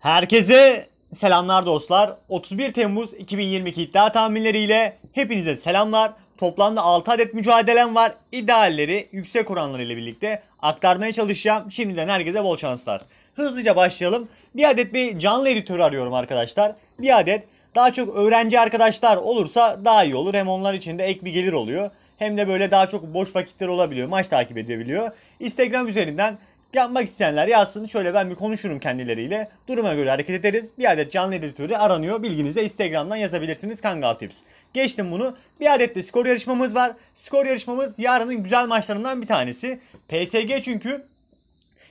Herkese selamlar dostlar. 31 Temmuz 2022 iddia tahminleriyle hepinize selamlar. Toplamda 6 adet mücadelem var. İdealleri yüksek oranlarıyla birlikte aktarmaya çalışacağım. Şimdiden herkese bol şanslar. Hızlıca başlayalım. Bir adet bir canlı editör arıyorum arkadaşlar. Bir adet daha çok öğrenci arkadaşlar olursa daha iyi olur. Hem onlar için de ek bir gelir oluyor. Hem de böyle daha çok boş vakitler olabiliyor. Maç takip edebiliyor. Instagram üzerinden Yapmak isteyenler yazsın şöyle ben bir konuşurum kendileriyle. Duruma göre hareket ederiz. Bir adet canlı editörü aranıyor. Bilginize Instagram'dan yazabilirsiniz Kangal Tips. Geçtim bunu. Bir adet de skor yarışmamız var. Skor yarışmamız yarının güzel maçlarından bir tanesi. PSG çünkü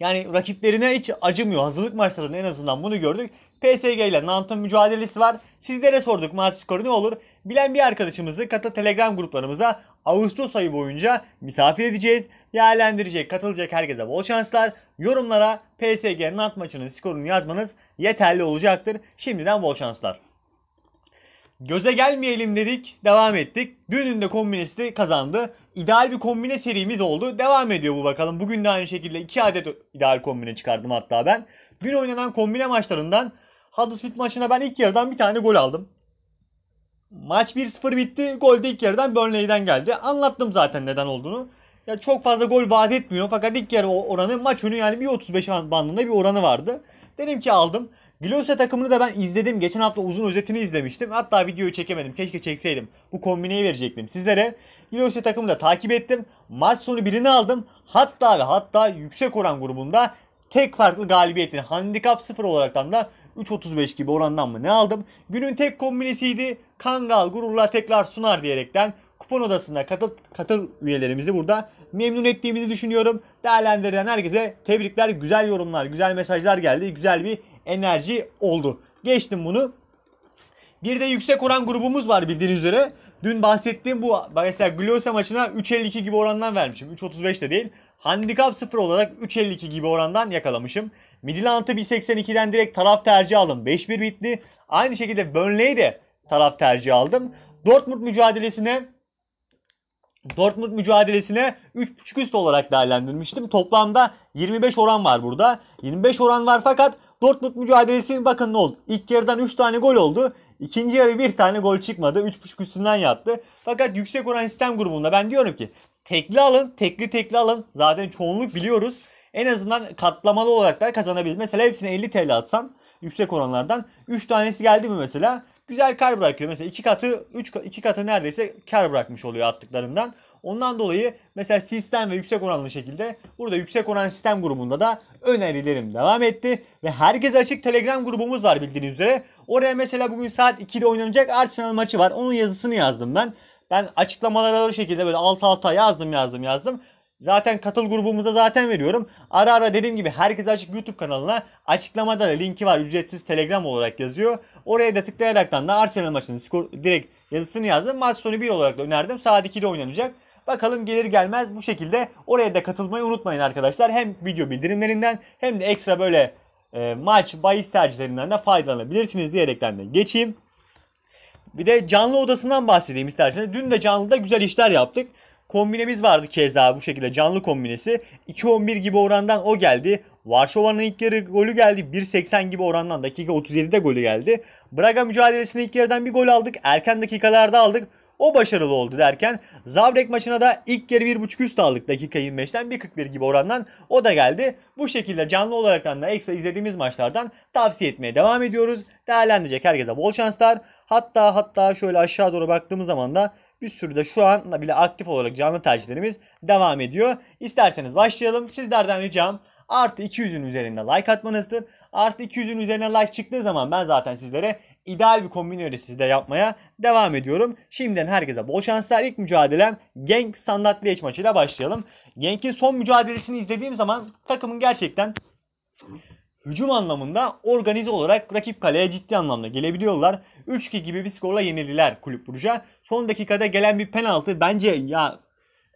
yani rakiplerine hiç acımıyor. Hazırlık maçlarında en azından bunu gördük. PSG ile Nant'ın mücadelesi var. Sizlere sorduk maç skoru ne olur? Bilen bir arkadaşımızı katı Telegram gruplarımıza Ağustos ayı boyunca misafir edeceğiz değerlendirecek, katılacak herkese bol şanslar. Yorumlara PSG'nin at maçının skorunu yazmanız yeterli olacaktır. Şimdiden bol şanslar. Göze gelmeyelim dedik, devam ettik. Dünün de kombinesi kazandı. İdeal bir kombine serimiz oldu. Devam ediyor bu bakalım. Bugün de aynı şekilde 2 adet ideal kombine çıkardım hatta ben. Dün oynanan kombine maçlarından Huddersfield maçına ben ilk yarıdan bir tane gol aldım. Maç 1-0 bitti. Gol de ilk yarıdan Burnley'den geldi. Anlattım zaten neden olduğunu ya çok fazla gol vaat etmiyor. Fakat ilk yarı oranı maç önü yani bir 35 bandında bir oranı vardı. Dedim ki aldım. Glossa takımını da ben izledim. Geçen hafta uzun özetini izlemiştim. Hatta videoyu çekemedim. Keşke çekseydim. Bu kombineyi verecektim sizlere. Glossa takımını da takip ettim. Maç sonu birini aldım. Hatta ve hatta yüksek oran grubunda tek farklı galibiyetin handikap 0 olaraktan da 3.35 gibi orandan mı ne aldım. Günün tek kombinesiydi. Kangal gururla tekrar sunar diyerekten kupon odasına katıl, katıl üyelerimizi burada memnun ettiğimizi düşünüyorum. Değerlendiren herkese tebrikler, güzel yorumlar, güzel mesajlar geldi. Güzel bir enerji oldu. Geçtim bunu. Bir de yüksek oran grubumuz var bildiğiniz üzere. Dün bahsettiğim bu mesela Glosa maçına 3.52 gibi orandan vermişim. 3.35 de değil. Handikap 0 olarak 3.52 gibi orandan yakalamışım. Midilant'ı 1.82'den direkt taraf tercih aldım. 5-1 bitti. Aynı şekilde Burnley'i de taraf tercih aldım. Dortmund mücadelesine Dortmund mücadelesine 3.5 üst olarak değerlendirmiştim. Toplamda 25 oran var burada. 25 oran var fakat Dortmund mücadelesinin bakın ne oldu. İlk yarıdan 3 tane gol oldu. İkinci yarı bir tane gol çıkmadı. 3.5 üstünden yattı. Fakat yüksek oran sistem grubunda ben diyorum ki tekli alın, tekli tekli alın. Zaten çoğunluk biliyoruz. En azından katlamalı olarak da kazanabilir. Mesela hepsine 50 TL atsam yüksek oranlardan 3 tanesi geldi mi mesela güzel kar bırakıyor. Mesela iki katı, üç, iki katı neredeyse kar bırakmış oluyor attıklarından. Ondan dolayı mesela sistem ve yüksek oranlı şekilde burada yüksek oran sistem grubunda da önerilerim devam etti. Ve herkese açık Telegram grubumuz var bildiğiniz üzere. Oraya mesela bugün saat 2'de oynanacak Arsenal maçı var. Onun yazısını yazdım ben. Ben açıklamaları o şekilde böyle alt alta yazdım yazdım yazdım. Zaten katıl grubumuza zaten veriyorum. Ara ara dediğim gibi herkese açık YouTube kanalına açıklamada da linki var. Ücretsiz Telegram olarak yazıyor. Oraya da tıklayaraktan da Arsenal maçının skor direkt yazısını yazdım. Maç sonu bir olarak da önerdim. Saat 2'de oynanacak. Bakalım gelir gelmez bu şekilde oraya da katılmayı unutmayın arkadaşlar. Hem video bildirimlerinden hem de ekstra böyle e, maç bahis tercihlerinden de faydalanabilirsiniz diyerekten de geçeyim. Bir de canlı odasından bahsedeyim isterseniz. Dün de canlıda güzel işler yaptık. Kombinemiz vardı keza bu şekilde canlı kombinesi. 2-11 gibi orandan o geldi. Varşova'nın ilk yarı golü geldi. 1.80 gibi orandan dakika 37'de golü geldi. Braga mücadelesinde ilk yarıdan bir gol aldık. Erken dakikalarda aldık. O başarılı oldu derken Zavrek maçına da ilk yarı bir buçuk üst aldık dakika 25'ten 1.41 gibi orandan o da geldi. Bu şekilde canlı olarak da ekstra izlediğimiz maçlardan tavsiye etmeye devam ediyoruz. Değerlendirecek herkese bol şanslar. Hatta hatta şöyle aşağı doğru baktığımız zaman da bir sürü de şu an bile aktif olarak canlı tercihlerimiz devam ediyor. İsterseniz başlayalım. Sizlerden ricam artı 200'ün üzerinde like atmanızdır. Artı 200'ün üzerine like çıktığı zaman ben zaten sizlere ideal bir kombin sizde yapmaya devam ediyorum. Şimdiden herkese bol şanslar. İlk mücadelem Genk Standart Liège maçıyla başlayalım. Genk'in son mücadelesini izlediğim zaman takımın gerçekten hücum anlamında organize olarak rakip kaleye ciddi anlamda gelebiliyorlar. 3-2 gibi bir skorla yenildiler Kulüp Burcu'ya. Son dakikada gelen bir penaltı bence ya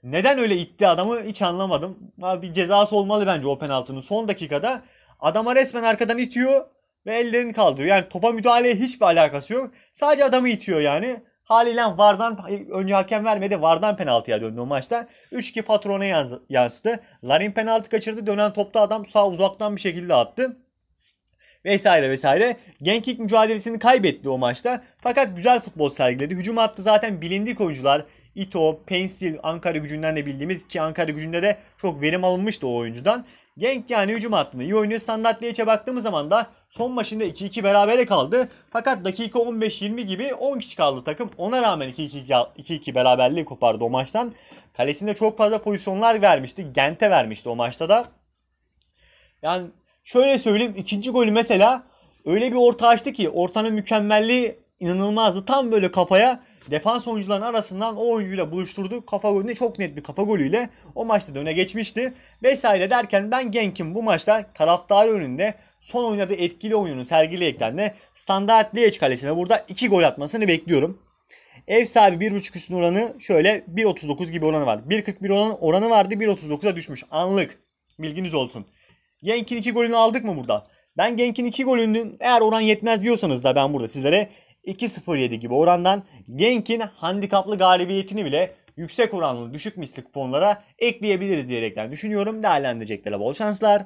neden öyle itti adamı hiç anlamadım. Abi cezası olmalı bence o penaltının. Son dakikada adama resmen arkadan itiyor ve ellerini kaldırıyor. Yani topa müdahaleye hiçbir alakası yok. Sadece adamı itiyor yani. Haliyle Vardan önce hakem vermedi. Vardan penaltıya döndü o maçta. 3-2 Fatron'a yansıdı. Larin penaltı kaçırdı. Dönen topta adam sağ uzaktan bir şekilde attı. Vesaire vesaire. Genkik mücadelesini kaybetti o maçta. Fakat güzel futbol sergiledi. Hücum attı zaten bilindik oyuncular. Ito, Pensil Ankara gücünden de bildiğimiz ki Ankara gücünde de çok verim alınmıştı o oyuncudan. Genk yani hücum hattında iyi oynuyor. Standart baktığımız zaman da son maçında 2-2 berabere kaldı. Fakat dakika 15-20 gibi 10 kişi kaldı takım. Ona rağmen 2-2 beraberliği kopardı o maçtan. Kalesinde çok fazla pozisyonlar vermişti. Gent'e vermişti o maçta da. Yani şöyle söyleyeyim ikinci golü mesela öyle bir orta açtı ki ortanın mükemmelliği inanılmazdı. Tam böyle kafaya defans oyuncuların arasından o oyuncuyla buluşturdu. Kafa golünde çok net bir kafa golüyle o maçta döne geçmişti. Vesaire derken ben Genk'in bu maçta taraftar önünde son oynadığı etkili oyununu sergileyekten de standart Liège kalesine burada 2 gol atmasını bekliyorum. Ev sahibi 1.5 üstün oranı şöyle 1.39 gibi oranı var. 1.41 oranı, oranı vardı 1.39'a düşmüş anlık. Bilginiz olsun. Genk'in 2 golünü aldık mı burada? Ben Genk'in 2 golünün eğer oran yetmez diyorsanız da ben burada sizlere 2.07 gibi orandan Genk'in handikaplı galibiyetini bile yüksek oranlı düşük misli kuponlara ekleyebiliriz diyerekten düşünüyorum. değerlendirecekler bol şanslar.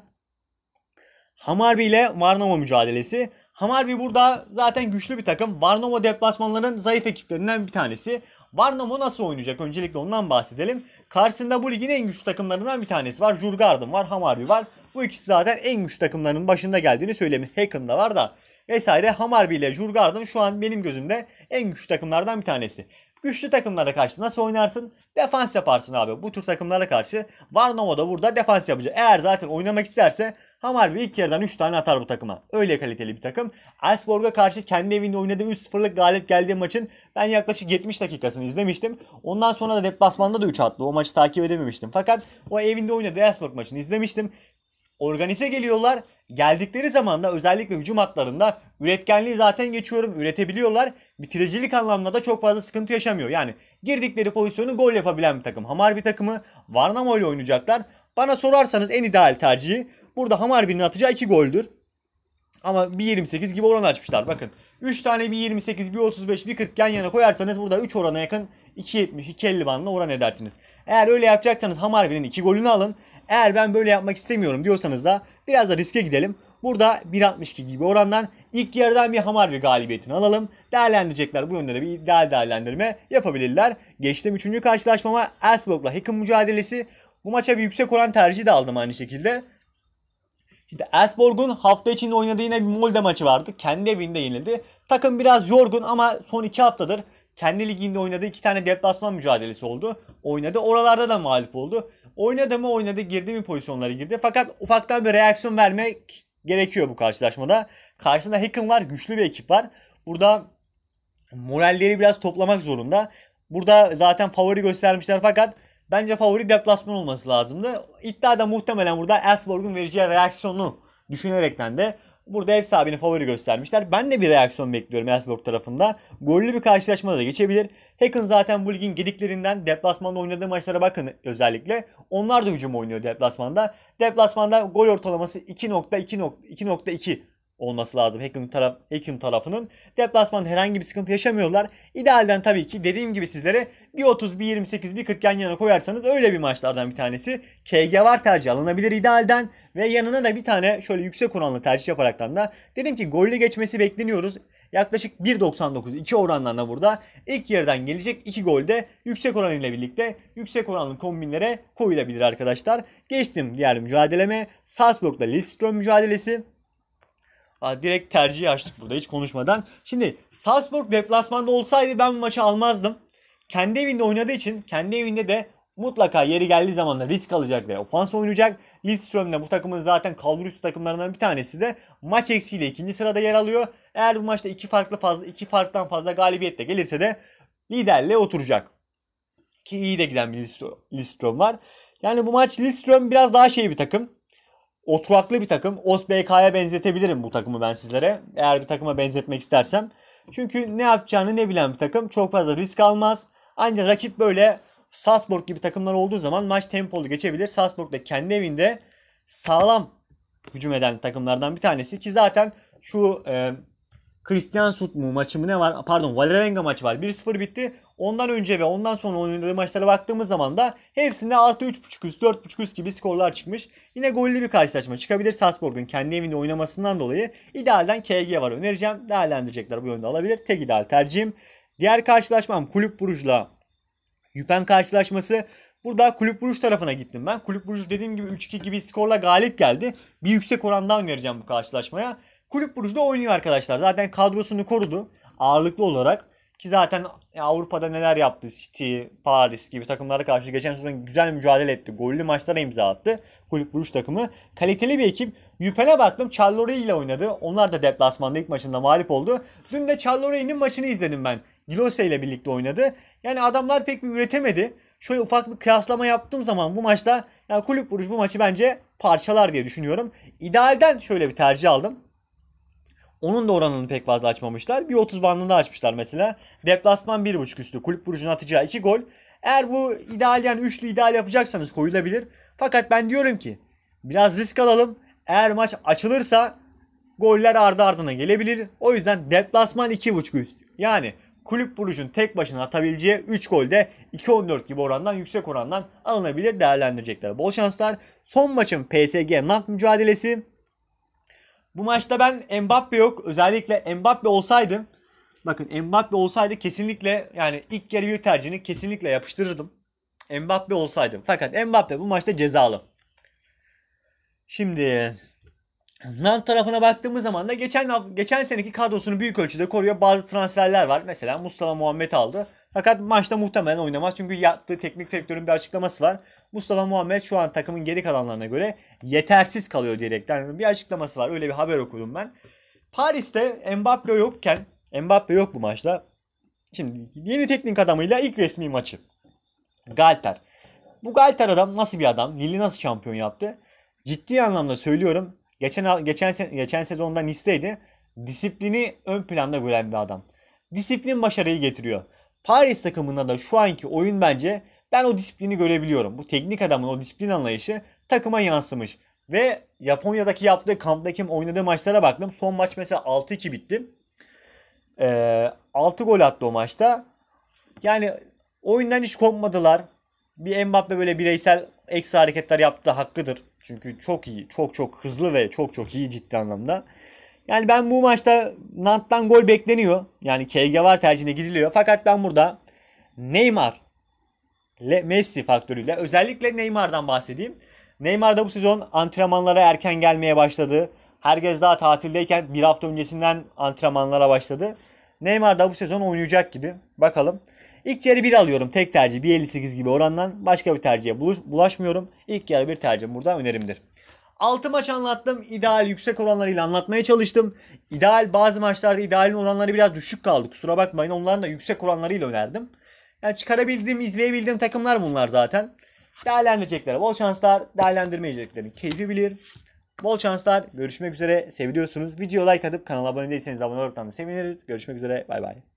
Hamarbi ile Varnova mücadelesi. Hamarbi burada zaten güçlü bir takım. Varnova deplasmanların zayıf ekiplerinden bir tanesi. Varnova nasıl oynayacak? Öncelikle ondan bahsedelim. Karşısında bu ligin en güçlü takımlarından bir tanesi var. Jurgarden var, Hamarbi var. Bu ikisi zaten en güçlü takımların başında geldiğini söylemiş. Hacken var da vesaire Hamarby ile Jurgarden şu an benim gözümde en güçlü takımlardan bir tanesi. Güçlü takımlara karşı nasıl oynarsın? Defans yaparsın abi. Bu tür takımlara karşı Varnova da burada defans yapacak. Eğer zaten oynamak isterse Hamarby ilk yerden 3 tane atar bu takıma. Öyle kaliteli bir takım. Elfsborg'a karşı kendi evinde oynadığı 3-0'lık galip geldiği maçın ben yaklaşık 70 dakikasını izlemiştim. Ondan sonra da deplasmanda da 3 attı. O maçı takip edememiştim. Fakat o evinde oynadığı Elfsborg maçını izlemiştim. Organize geliyorlar Geldikleri zaman da özellikle hücum hatlarında üretkenliği zaten geçiyorum üretebiliyorlar. Bitiricilik anlamında da çok fazla sıkıntı yaşamıyor. Yani girdikleri pozisyonu gol yapabilen bir takım. Hamar bir takımı Varnamo ile oynayacaklar. Bana sorarsanız en ideal tercihi burada Hamar birinin atacağı 2 goldür. Ama 1.28 gibi oran açmışlar bakın. 3 tane 1.28, 1.35, 1.40 yan yana koyarsanız burada 3 orana yakın 2.70, 2.50 bandına oran edersiniz. Eğer öyle yapacaksanız hamar birinin 2 golünü alın. Eğer ben böyle yapmak istemiyorum diyorsanız da Biraz da riske gidelim. Burada 1.62 gibi orandan ilk yarıdan bir hamar bir galibiyetini alalım. Değerlendirecekler bu yönde bir ideal değerlendirme yapabilirler. Geçtiğim 3. karşılaşmama Elsborg'la Hickam mücadelesi. Bu maça bir yüksek oran tercihi de aldım aynı şekilde. Şimdi Elsborg'un hafta içinde oynadığı yine bir Molde maçı vardı. Kendi evinde yenildi. Takım biraz yorgun ama son 2 haftadır kendi liginde oynadı. iki tane deplasman mücadelesi oldu. Oynadı. Oralarda da mağlup oldu. Oynadı mı oynadı. Girdi mi pozisyonları girdi. Fakat ufaktan bir reaksiyon vermek gerekiyor bu karşılaşmada. Karşısında Hickam var. Güçlü bir ekip var. Burada moralleri biraz toplamak zorunda. Burada zaten favori göstermişler fakat bence favori deplasman olması lazımdı. İddia da muhtemelen burada Elfsborg'un vereceği reaksiyonu düşünerekten de Burada ev sahibini favori göstermişler. Ben de bir reaksiyon bekliyorum Elfsborg tarafında. Gollü bir karşılaşma da geçebilir. Hacken zaten bu ligin gediklerinden deplasmanda oynadığı maçlara bakın özellikle. Onlar da hücum oynuyor deplasmanda. Deplasmanda gol ortalaması 2.2 olması lazım Hacken, taraf, Hacken tarafının. Deplasmanda herhangi bir sıkıntı yaşamıyorlar. İdealden tabii ki dediğim gibi sizlere bir 30, bir 28, bir 40 yan yana koyarsanız öyle bir maçlardan bir tanesi. KG var tercih alınabilir idealden. Ve yanına da bir tane şöyle yüksek oranlı tercih yaparaktan da dedim ki golle geçmesi bekleniyoruz. Yaklaşık 1.99 2 orandan da burada ilk yarıdan gelecek 2 golde yüksek oran ile birlikte yüksek oranlı kombinlere koyulabilir arkadaşlar. Geçtim diğer mücadeleme. ile Lillestrøm mücadelesi. Aa, direkt tercihi açtık burada hiç konuşmadan. Şimdi Salzburg deplasmanda olsaydı ben bu maçı almazdım. Kendi evinde oynadığı için kendi evinde de mutlaka yeri geldiği zaman da risk alacak ve ofans oynayacak. Lidström'le bu takımın zaten kalburüstü takımlarından bir tanesi de maç eksiğiyle ikinci sırada yer alıyor. Eğer bu maçta iki farklı fazla iki farktan fazla galibiyetle gelirse de liderle oturacak. Ki iyi de giden bir Lidström var. Yani bu maç Lidström biraz daha şey bir takım. Oturaklı bir takım. OSBK'ya benzetebilirim bu takımı ben sizlere. Eğer bir takıma benzetmek istersem. Çünkü ne yapacağını ne bilen bir takım. Çok fazla risk almaz. Ancak rakip böyle Salzburg gibi takımlar olduğu zaman maç tempolu geçebilir. Salzburg da kendi evinde sağlam hücum eden takımlardan bir tanesi ki zaten şu e, Christian mu maçı mı ne var? Pardon Valerenga maçı var. 1-0 bitti. Ondan önce ve ondan sonra oynadığı maçlara baktığımız zaman da hepsinde artı 3.5 üst 4.5 üst gibi skorlar çıkmış. Yine gollü bir karşılaşma çıkabilir Salzburg'un kendi evinde oynamasından dolayı. idealden KG var önereceğim. Değerlendirecekler bu yönde alabilir. Tek ideal tercihim. Diğer karşılaşmam Kulüp Buruj'la Yüpen karşılaşması burada kulüp buruş tarafına gittim ben. Kulüp buruş dediğim gibi 3-2 gibi skorla galip geldi. Bir yüksek orandan vereceğim bu karşılaşmaya. Kulüp buruş da oynuyor arkadaşlar. Zaten kadrosunu korudu ağırlıklı olarak. Ki zaten Avrupa'da neler yaptı City, Paris gibi takımlara karşı geçen sezon güzel mücadele etti. Gollü maçlara imza attı kulüp buruş takımı. Kaliteli bir ekip. Yüpen'e baktım. Charlori ile oynadı. Onlar da deplasmanda ilk maçında mağlup oldu. Dün de Charlori'nin maçını izledim ben. Gilose ile birlikte oynadı. Yani adamlar pek bir üretemedi. Şöyle ufak bir kıyaslama yaptığım zaman bu maçta yani kulüp vuruş bu maçı bence parçalar diye düşünüyorum. İdealden şöyle bir tercih aldım. Onun da oranını pek fazla açmamışlar. Bir 30 bandında açmışlar mesela. Deplasman 1.5 üstü. Kulüp vurucunun atacağı 2 gol. Eğer bu ideal yani üçlü ideal yapacaksanız koyulabilir. Fakat ben diyorum ki biraz risk alalım. Eğer maç açılırsa goller ardı ardına gelebilir. O yüzden deplasman 2.5 üst. Yani Kulüp buruşun tek başına atabileceği 3 gol de 214 gibi orandan yüksek orandan alınabilir değerlendirecekler. Bol şanslar. Son maçın PSG Nantes mücadelesi. Bu maçta ben Mbappe yok. Özellikle Mbappe olsaydım bakın Mbappe olsaydı kesinlikle yani ilk yarı bir tercihini kesinlikle yapıştırırdım. Mbappe olsaydım. Fakat Mbappe bu maçta cezalı. Şimdi Nan tarafına baktığımız zaman da geçen geçen seneki kadrosunu büyük ölçüde koruyor. Bazı transferler var. Mesela Mustafa Muhammed aldı. Fakat maçta muhtemelen oynamaz. Çünkü yaptığı teknik direktörün bir açıklaması var. Mustafa Muhammed şu an takımın geri kalanlarına göre yetersiz kalıyor diyerekten yani bir açıklaması var. Öyle bir haber okudum ben. Paris'te Mbappe yokken Mbappe yok bu maçta. Şimdi yeni teknik adamıyla ilk resmi maçı. Galter. Bu Galter adam nasıl bir adam? Lille nasıl şampiyon yaptı? Ciddi anlamda söylüyorum. Geçen geçen geçen sezonda Nice'deydi. Disiplini ön planda gören bir adam. Disiplin başarıyı getiriyor. Paris takımında da şu anki oyun bence ben o disiplini görebiliyorum. Bu teknik adamın o disiplin anlayışı takıma yansımış. Ve Japonya'daki yaptığı kamptaki oynadığı maçlara baktım. Son maç mesela 6-2 bitti. Ee, 6 gol attı o maçta. Yani oyundan hiç kopmadılar. Bir Mbappe böyle bireysel ekstra hareketler yaptı da hakkıdır. Çünkü çok iyi, çok çok hızlı ve çok çok iyi ciddi anlamda. Yani ben bu maçta Nant'tan gol bekleniyor. Yani KG var tercihine gidiliyor. Fakat ben burada Neymar ile Messi faktörüyle özellikle Neymar'dan bahsedeyim. Neymar da bu sezon antrenmanlara erken gelmeye başladı. Herkes daha tatildeyken bir hafta öncesinden antrenmanlara başladı. Neymar da bu sezon oynayacak gibi. Bakalım. İlk yarı 1 alıyorum tek tercih 1.58 gibi orandan. Başka bir tercihe bulaşmıyorum. İlk yarı bir tercih burada önerimdir. 6 maç anlattım. İdeal yüksek oranlarıyla anlatmaya çalıştım. İdeal bazı maçlarda idealin oranları biraz düşük kaldı. Kusura bakmayın. Onların da yüksek oranlarıyla önerdim. Yani çıkarabildiğim, izleyebildiğim takımlar bunlar zaten. Değerlendirecekler. Bol şanslar. Değerlendirmeyeceklerin keyfi bilir. Bol şanslar. Görüşmek üzere. Seviyorsunuz, Video like atıp kanala abone değilseniz abone olmaktan da seviniriz. Görüşmek üzere. Bay bay.